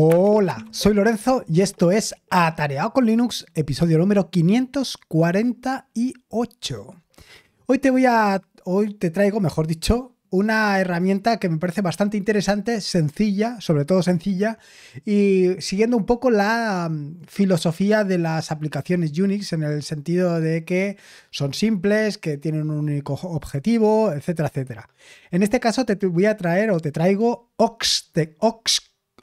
Hola, soy Lorenzo y esto es Atareado con Linux, episodio número 548. Hoy te voy a. Hoy te traigo, mejor dicho, una herramienta que me parece bastante interesante, sencilla, sobre todo sencilla, y siguiendo un poco la mm, filosofía de las aplicaciones Unix en el sentido de que son simples, que tienen un único objetivo, etcétera, etcétera. En este caso te voy a traer o te traigo Ox,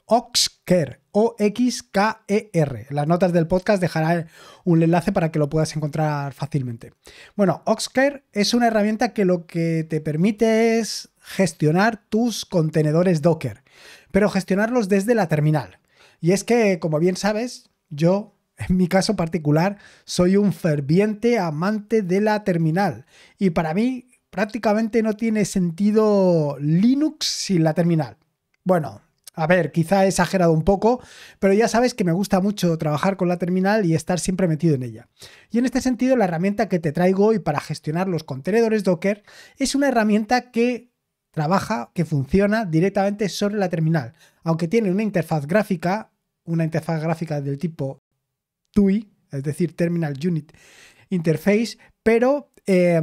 Oxker, O-X-K-E-R. Las notas del podcast dejará un enlace para que lo puedas encontrar fácilmente. Bueno, Oxker es una herramienta que lo que te permite es gestionar tus contenedores Docker, pero gestionarlos desde la terminal. Y es que, como bien sabes, yo en mi caso particular, soy un ferviente amante de la terminal. Y para mí prácticamente no tiene sentido Linux sin la terminal. Bueno, a ver, quizá he exagerado un poco, pero ya sabes que me gusta mucho trabajar con la terminal y estar siempre metido en ella. Y en este sentido, la herramienta que te traigo hoy para gestionar los contenedores Docker es una herramienta que trabaja, que funciona directamente sobre la terminal, aunque tiene una interfaz gráfica, una interfaz gráfica del tipo TUI, es decir, Terminal Unit Interface, pero eh,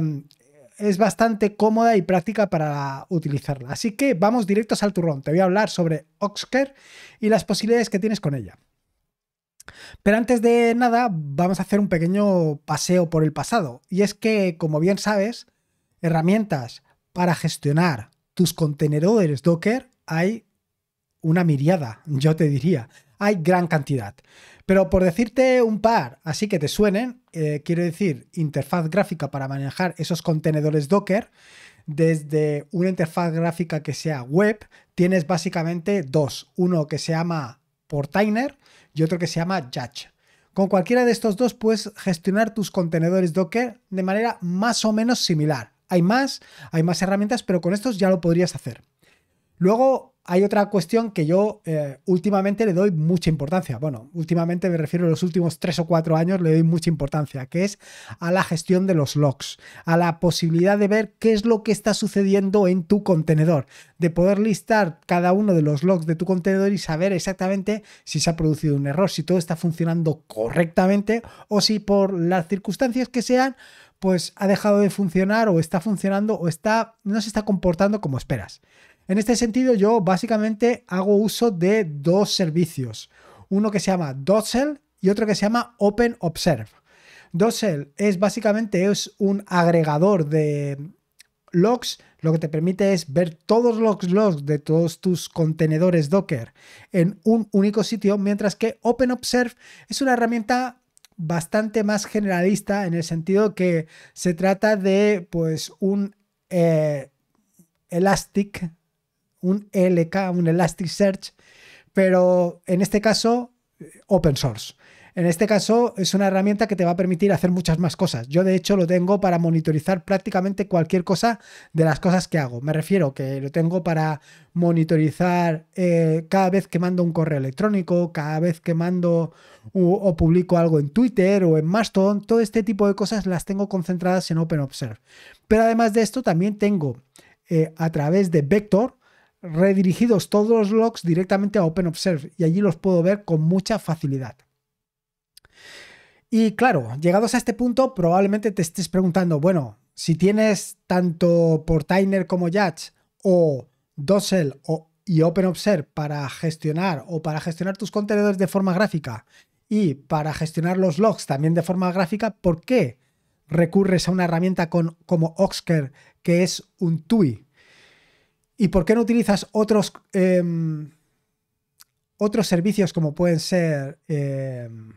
es bastante cómoda y práctica para utilizarla. Así que vamos directos al turrón. Te voy a hablar sobre Oxcare y las posibilidades que tienes con ella. Pero antes de nada, vamos a hacer un pequeño paseo por el pasado. Y es que, como bien sabes, herramientas para gestionar tus contenedores Docker hay una miriada, yo te diría hay gran cantidad. Pero por decirte un par, así que te suenen, eh, quiero decir, interfaz gráfica para manejar esos contenedores Docker, desde una interfaz gráfica que sea web, tienes básicamente dos, uno que se llama Portainer y otro que se llama Judge. Con cualquiera de estos dos puedes gestionar tus contenedores Docker de manera más o menos similar. Hay más, hay más herramientas, pero con estos ya lo podrías hacer. Luego, hay otra cuestión que yo eh, últimamente le doy mucha importancia. Bueno, últimamente me refiero a los últimos tres o cuatro años, le doy mucha importancia, que es a la gestión de los logs, a la posibilidad de ver qué es lo que está sucediendo en tu contenedor, de poder listar cada uno de los logs de tu contenedor y saber exactamente si se ha producido un error, si todo está funcionando correctamente o si por las circunstancias que sean, pues ha dejado de funcionar o está funcionando o está, no se está comportando como esperas. En este sentido, yo básicamente hago uso de dos servicios. Uno que se llama Dotsel y otro que se llama Open Observe. es básicamente es un agregador de logs. Lo que te permite es ver todos los logs de todos tus contenedores Docker en un único sitio, mientras que Open Observe es una herramienta bastante más generalista en el sentido que se trata de pues un eh, Elastic un LK, un Elasticsearch, pero en este caso eh, open source. En este caso es una herramienta que te va a permitir hacer muchas más cosas. Yo de hecho lo tengo para monitorizar prácticamente cualquier cosa de las cosas que hago. Me refiero que lo tengo para monitorizar eh, cada vez que mando un correo electrónico, cada vez que mando o publico algo en Twitter o en Mastodon. Todo este tipo de cosas las tengo concentradas en OpenObserve. Pero además de esto también tengo eh, a través de Vector, redirigidos todos los logs directamente a OpenObserve y allí los puedo ver con mucha facilidad. Y claro, llegados a este punto, probablemente te estés preguntando, bueno, si tienes tanto Portainer como Yacht o Dossel y OpenObserve para gestionar o para gestionar tus contenedores de forma gráfica y para gestionar los logs también de forma gráfica, ¿por qué recurres a una herramienta como Oxker que es un TUI? ¿Y por qué no utilizas otros, em, otros servicios como pueden ser... Em,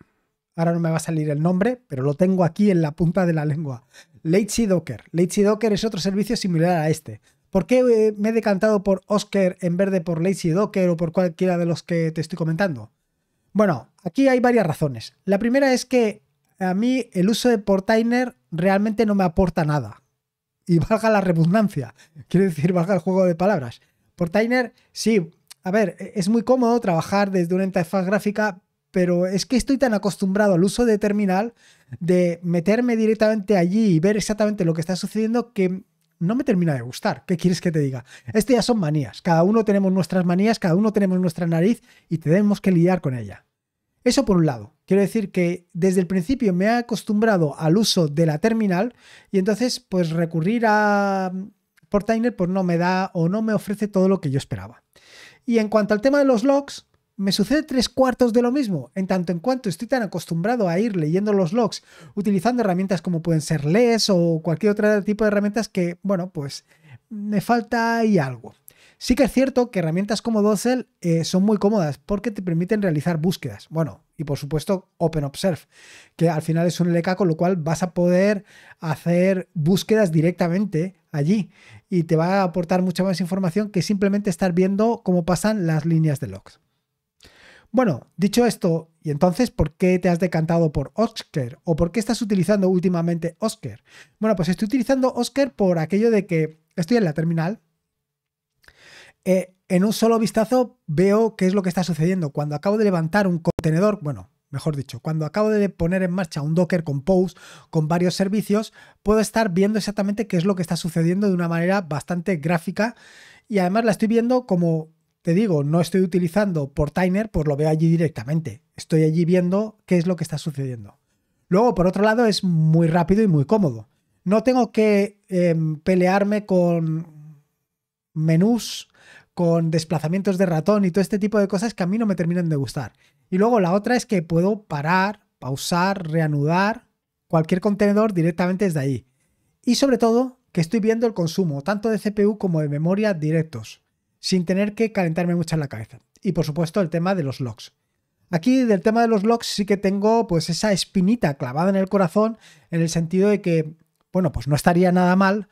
ahora no me va a salir el nombre, pero lo tengo aquí en la punta de la lengua. Lazy Docker. Lazy Docker es otro servicio similar a este. ¿Por qué eh, me he decantado por Oscar en vez de por Lazy Docker o por cualquiera de los que te estoy comentando? Bueno, aquí hay varias razones. La primera es que a mí el uso de Portainer realmente no me aporta nada y valga la redundancia, quiero decir, valga el juego de palabras. por Tiner, sí, a ver, e-, es muy cómodo trabajar desde una interfaz gráfica, pero es que estoy tan acostumbrado al uso de terminal, de meterme directamente allí y ver exactamente lo que está sucediendo, que no me termina de gustar. ¿Qué quieres que te diga? Esto ya son manías. Cada uno tenemos nuestras manías, cada uno tenemos nuestra nariz y tenemos que lidiar con ella. Eso por un lado. Quiero decir que desde el principio me he acostumbrado al uso de la terminal y entonces pues recurrir a mm, Portainer pues no me da o no me ofrece todo lo que yo esperaba. Y en cuanto al tema de los logs, me sucede tres cuartos de lo mismo, en tanto en cuanto estoy tan acostumbrado a ir leyendo los logs utilizando herramientas como pueden ser LES o cualquier otro tipo de herramientas que, bueno, pues me falta ahí algo. Sí que es cierto que herramientas como Docel eh, son muy cómodas porque te permiten realizar búsquedas. Bueno, y por supuesto OpenObserve, que al final es un LK con lo cual vas a poder hacer búsquedas directamente allí y te va a aportar mucha más información que simplemente estar viendo cómo pasan las líneas de logs. Bueno, dicho esto, ¿y entonces por qué te has decantado por Oscar? ¿O por qué estás utilizando últimamente Oscar? Bueno, pues estoy utilizando Oscar por aquello de que estoy en la terminal, eh, en un solo vistazo veo qué es lo que está sucediendo. Cuando acabo de levantar un contenedor, bueno, mejor dicho, cuando acabo de poner en marcha un Docker con Compose con varios servicios, puedo estar viendo exactamente qué es lo que está sucediendo de una manera bastante gráfica y además la estoy viendo como te digo, no estoy utilizando Portainer, pues lo veo allí directamente. Estoy allí viendo qué es lo que está sucediendo. Luego, por otro lado, es muy rápido y muy cómodo. No tengo que em, pelearme con menús con desplazamientos de ratón y todo este tipo de cosas que a mí no me terminan de gustar. Y luego la otra es que puedo parar, pausar, reanudar cualquier contenedor directamente desde ahí. Y sobre todo que estoy viendo el consumo tanto de CPU como de memoria directos, sin tener que calentarme mucho en la cabeza. Y por supuesto el tema de los logs. Aquí del tema de los logs sí que tengo pues esa espinita clavada en el corazón en el sentido de que, bueno, pues no estaría nada mal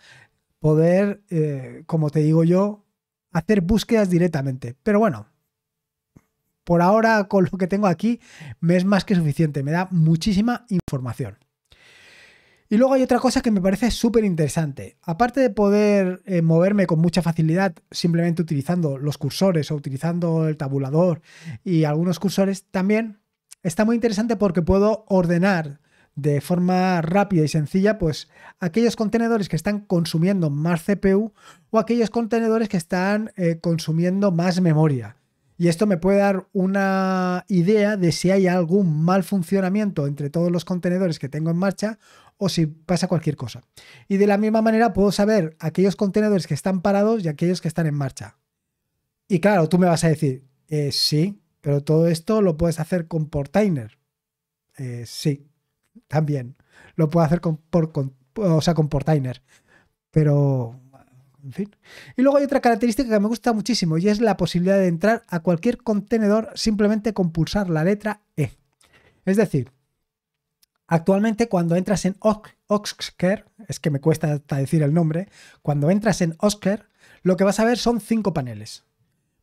poder, eh, como te digo yo, hacer búsquedas directamente. Pero bueno, por ahora con lo que tengo aquí me es más que suficiente, me da muchísima información. Y luego hay otra cosa que me parece súper interesante. Aparte de poder eh, moverme con mucha facilidad simplemente utilizando los cursores o utilizando el tabulador y algunos cursores, también está muy interesante porque puedo ordenar de forma rápida y sencilla, pues aquellos contenedores que están consumiendo más CPU o aquellos contenedores que están eh, consumiendo más memoria. Y esto me puede dar una idea de si hay algún mal funcionamiento entre todos los contenedores que tengo en marcha o si pasa cualquier cosa. Y de la misma manera puedo saber aquellos contenedores que están parados y aquellos que están en marcha. Y claro, tú me vas a decir, eh, sí, pero todo esto lo puedes hacer con Portainer. Eh, sí, también. Lo puedo hacer con, por, con, portainer. Pero, en fin. Y luego hay otra característica que me gusta muchísimo y es la posibilidad de entrar a cualquier contenedor simplemente con pulsar la letra E. Es decir, actualmente cuando entras en Oxker, es que me cuesta hasta decir el nombre, cuando entras en Oxker, lo que vas a ver son cinco paneles,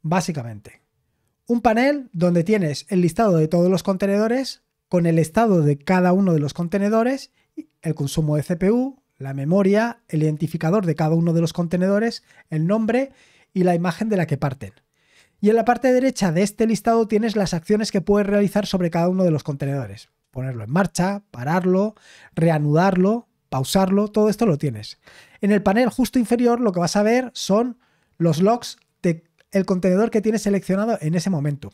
básicamente. Un panel donde tienes el listado de todos los contenedores, con el estado de cada uno de los contenedores, el consumo de CPU, la memoria, el identificador de cada uno de los contenedores, el nombre y la imagen de la que parten. Y en la parte derecha de este listado tienes las acciones que puedes realizar sobre cada uno de los contenedores. Ponerlo en marcha, pararlo, reanudarlo, pausarlo, todo esto lo tienes. En el panel justo inferior lo que vas a ver son los logs del contenedor que tienes seleccionado en ese momento.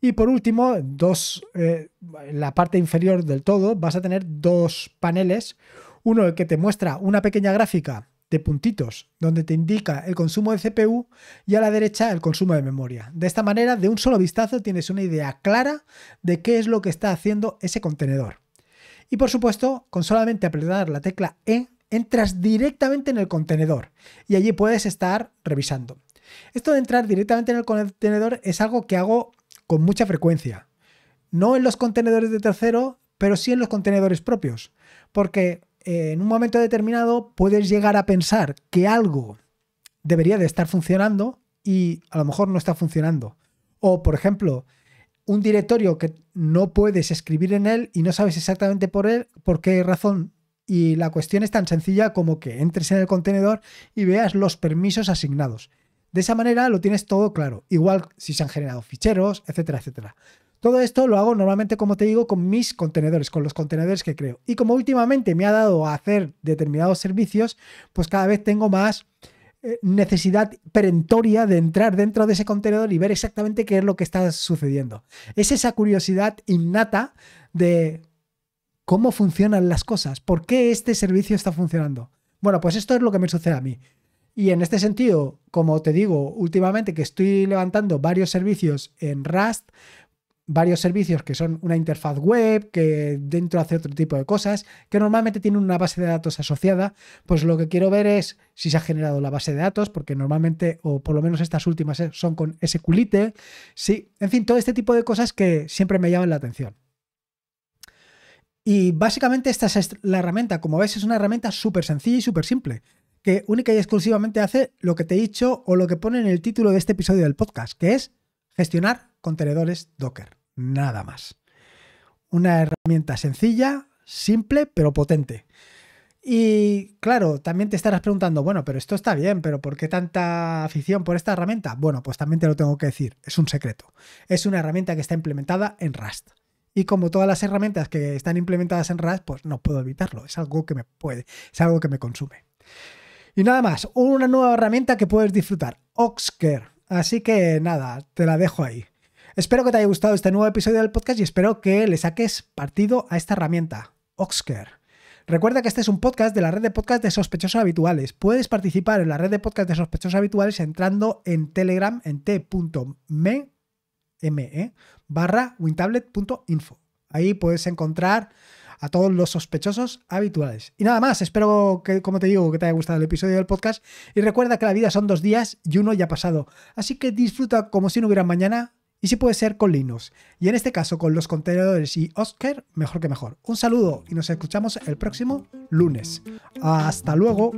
Y por último, dos, en eh, la parte inferior del todo vas a tener dos paneles. Uno que te muestra una pequeña gráfica de puntitos donde te indica el consumo de CPU y a la derecha el consumo de memoria. De esta manera, de un solo vistazo tienes una idea clara de qué es lo que está haciendo ese contenedor. Y por supuesto, con solamente apretar la tecla E, entras directamente en el contenedor y allí puedes estar revisando. Esto de entrar directamente en el contenedor es algo que hago con mucha frecuencia. No en los contenedores de tercero, pero sí en los contenedores propios. Porque eh, en un momento determinado puedes llegar a pensar que algo debería de estar funcionando y a lo mejor no está funcionando. O, por ejemplo, un directorio que no puedes escribir en él y no sabes exactamente por, él, por qué razón. Y la cuestión es tan sencilla como que entres en el contenedor y veas los permisos asignados. De esa manera lo tienes todo claro, igual si se han generado ficheros, etcétera, etcétera. Todo esto lo hago normalmente, como te digo, con mis contenedores, con los contenedores que creo. Y como últimamente me ha dado a hacer determinados servicios, pues cada vez tengo más eh, necesidad perentoria de entrar dentro de ese contenedor y ver exactamente qué es lo que está sucediendo. Es esa curiosidad innata de cómo funcionan las cosas, por qué este servicio está funcionando. Bueno, pues esto es lo que me sucede a mí. Y en este sentido, como te digo, últimamente que estoy levantando varios servicios en Rust, varios servicios que son una interfaz web, que dentro hace otro tipo de cosas, que normalmente tiene una base de datos asociada, pues lo que quiero ver es si se ha generado la base de datos, porque normalmente, o por lo menos estas últimas eh, son con SQLite, eh, sí, en fin, todo este tipo de cosas que siempre me llaman la atención. Y básicamente esta es la herramienta, como ves es una herramienta súper sencilla y súper simple que única y exclusivamente hace lo que te he dicho o lo que pone en el título de este episodio del podcast, que es gestionar contenedores Docker. Nada más. Una herramienta sencilla, simple, pero potente. Y claro, también te estarás preguntando, bueno, pero esto está bien, pero ¿por qué tanta afición por esta herramienta? Bueno, pues también te lo tengo que decir, es un secreto. Es una herramienta que está implementada en Rust. Y como todas las herramientas que están implementadas en Rust, pues no puedo evitarlo. Es algo que me puede, es algo que me consume. Y nada más, una nueva herramienta que puedes disfrutar, Oxker, Así que nada, te la dejo ahí. Espero que te haya gustado este nuevo episodio del podcast y espero que le saques partido a esta herramienta, Oxker. Recuerda que este es un podcast de la red de podcast de sospechosos habituales. Puedes participar en la red de podcast de sospechosos habituales entrando en Telegram en t.me e, barra wintablet.info. Ahí puedes encontrar a todos los sospechosos habituales. Y nada más, espero que, como te digo, que te haya gustado el episodio del podcast y recuerda que la vida son dos días y uno ya ha pasado, así que disfruta como si no hubiera mañana y si puede ser con Linux. Y en este caso con los contenedores y Oscar, mejor que mejor. Un saludo y nos escuchamos el próximo lunes. Hasta luego.